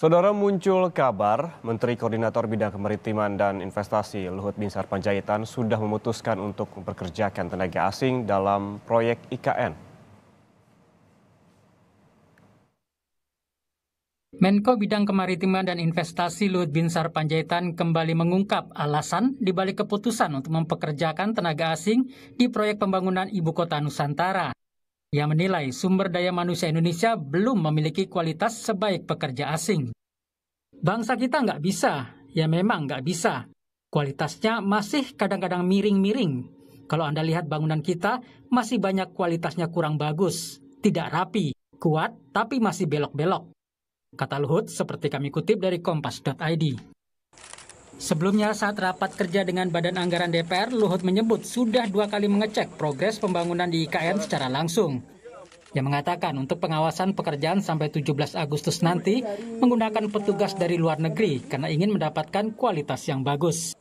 Saudara muncul kabar Menteri Koordinator Bidang Kemaritiman dan Investasi Luhut Binsar Panjaitan sudah memutuskan untuk memperkerjakan tenaga asing dalam proyek IKN. Menko Bidang Kemaritiman dan Investasi Luhut Binsar Panjaitan kembali mengungkap alasan dibalik keputusan untuk mempekerjakan tenaga asing di proyek pembangunan Ibu Kota Nusantara. Ia menilai sumber daya manusia Indonesia belum memiliki kualitas sebaik pekerja asing. Bangsa kita nggak bisa, ya memang nggak bisa. Kualitasnya masih kadang-kadang miring-miring. Kalau Anda lihat bangunan kita, masih banyak kualitasnya kurang bagus, tidak rapi, kuat, tapi masih belok-belok. Kata Luhut seperti kami kutip dari kompas.id. Sebelumnya saat rapat kerja dengan Badan Anggaran DPR, Luhut menyebut sudah dua kali mengecek progres pembangunan di IKN secara langsung. Yang mengatakan untuk pengawasan pekerjaan sampai 17 Agustus nanti menggunakan petugas dari luar negeri karena ingin mendapatkan kualitas yang bagus.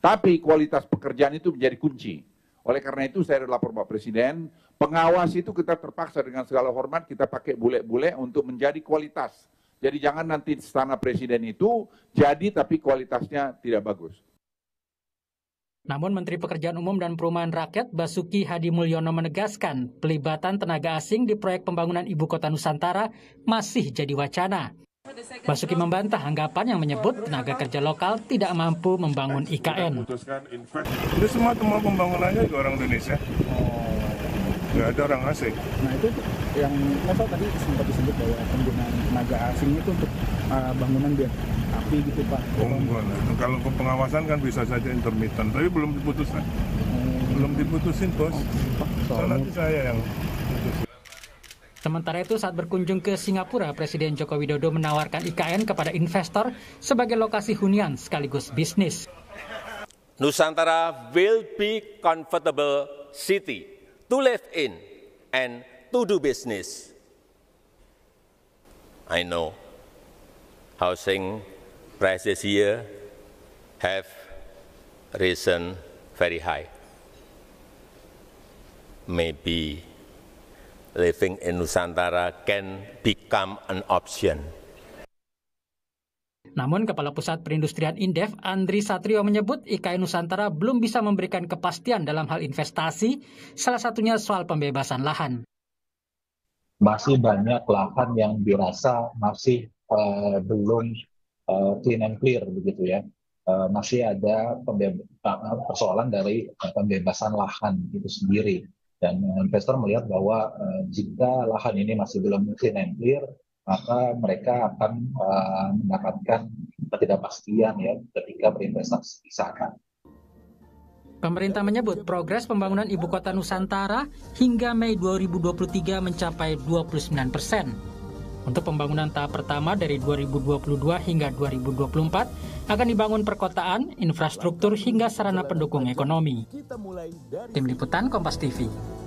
Tapi kualitas pekerjaan itu menjadi kunci. Oleh karena itu saya lapor Pak Presiden, pengawas itu kita terpaksa dengan segala hormat kita pakai bule-bule untuk menjadi kualitas jadi jangan nanti istana presiden itu jadi tapi kualitasnya tidak bagus. Namun Menteri Pekerjaan Umum dan Perumahan Rakyat Basuki Hadi Mulyono menegaskan pelibatan tenaga asing di proyek pembangunan Ibu Kota Nusantara masih jadi wacana. Basuki membantah anggapan yang menyebut tenaga kerja lokal tidak mampu membangun IKN. Itu semua pembangunannya orang Indonesia nggak ada orang asing. Nah itu yang Novel tadi sempat disebut bahwa penggunaan tenaga asing itu untuk uh, bangunan biar api gitu pak. Oh nah, kalau pengawasan kan bisa saja intermittent, tapi belum diputuskan. Hmm. Belum diputusin bos. Oh, nanti saya yang Sementara itu saat berkunjung ke Singapura, Presiden Joko Widodo menawarkan IKN kepada investor sebagai lokasi hunian sekaligus bisnis. Nusantara will be comfortable city to live in, and to do business. I know housing prices here have risen very high. Maybe living in Nusantara can become an option. Namun, Kepala Pusat Perindustrian Indef, Andri Satrio menyebut IKN Nusantara belum bisa memberikan kepastian dalam hal investasi, salah satunya soal pembebasan lahan. Masih banyak lahan yang dirasa masih uh, belum uh, clean and clear begitu ya. Uh, masih ada persoalan dari uh, pembebasan lahan itu sendiri dan investor melihat bahwa uh, jika lahan ini masih belum clean and clear maka mereka akan eh, mendapatkan ketidakpastian ya ketika berinvestasi di sana. Pemerintah menyebut progres pembangunan ibu kota Nusantara hingga Mei 2023 mencapai 29 persen. Untuk pembangunan tahap pertama dari 2022 hingga 2024 akan dibangun perkotaan, infrastruktur hingga sarana pendukung ekonomi. Tim Liputan Kompas TV.